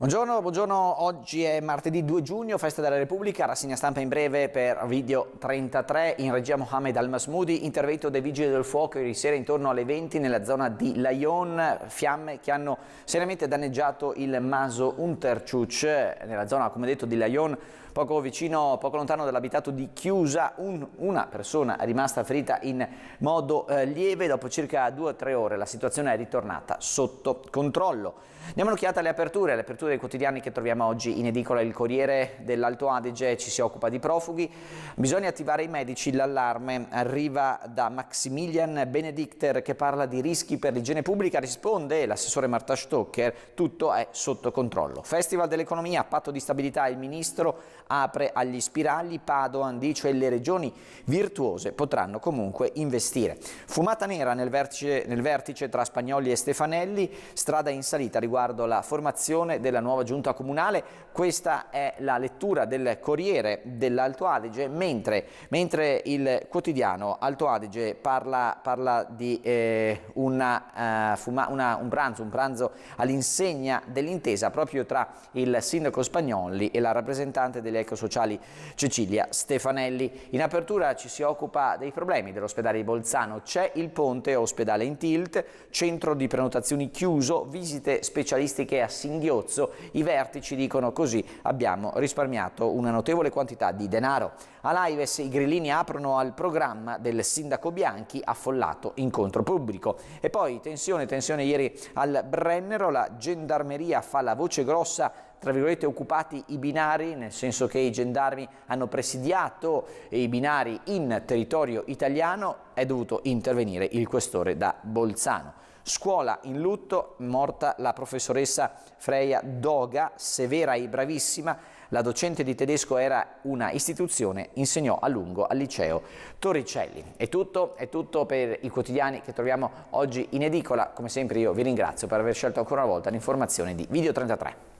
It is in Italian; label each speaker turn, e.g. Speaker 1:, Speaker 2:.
Speaker 1: Buongiorno, buongiorno, oggi è martedì 2 giugno, festa della Repubblica, rassegna stampa in breve per video 33 in regia Mohamed Al-Masmoudi, intervento dei vigili del fuoco ieri sera intorno alle 20 nella zona di Laion, fiamme che hanno seriamente danneggiato il Maso Unterciuc, nella zona come detto di Laion, poco vicino, poco lontano dall'abitato di Chiusa, un, una persona è rimasta ferita in modo eh, lieve, dopo circa 2-3 ore la situazione è ritornata sotto controllo. Diamo un'occhiata alle aperture, alle aperture dei quotidiani che troviamo oggi in edicola, il Corriere dell'Alto Adige ci si occupa di profughi, bisogna attivare i medici, l'allarme arriva da Maximilian Benedicter che parla di rischi per l'igiene pubblica, risponde l'assessore Marta Stocker, tutto è sotto controllo. Festival dell'economia, patto di stabilità, il ministro apre agli spiragli, Padoan dice le regioni virtuose potranno comunque investire. Fumata nera nel vertice, nel vertice tra Spagnoli e Stefanelli, strada in salita riguardo la formazione della la nuova giunta comunale, questa è la lettura del Corriere dell'Alto Adige, mentre, mentre il quotidiano Alto Adige parla, parla di eh, una, eh, fuma, una, un pranzo, un pranzo all'insegna dell'intesa proprio tra il sindaco Spagnoli e la rappresentante delle ecosociali Cecilia Stefanelli. In apertura ci si occupa dei problemi dell'ospedale di Bolzano, c'è il ponte ospedale in tilt, centro di prenotazioni chiuso, visite specialistiche a singhiozzo i vertici dicono così abbiamo risparmiato una notevole quantità di denaro. A Laives i grillini aprono al programma del sindaco Bianchi affollato incontro pubblico. E poi tensione, tensione ieri al Brennero, la gendarmeria fa la voce grossa tra virgolette occupati i binari, nel senso che i gendarmi hanno presidiato i binari in territorio italiano, è dovuto intervenire il questore da Bolzano. Scuola in lutto, morta la professoressa Freya Doga, severa e bravissima, la docente di tedesco era una istituzione, insegnò a lungo al liceo Torricelli. È tutto, è tutto per i quotidiani che troviamo oggi in edicola, come sempre io vi ringrazio per aver scelto ancora una volta l'informazione di Video 33.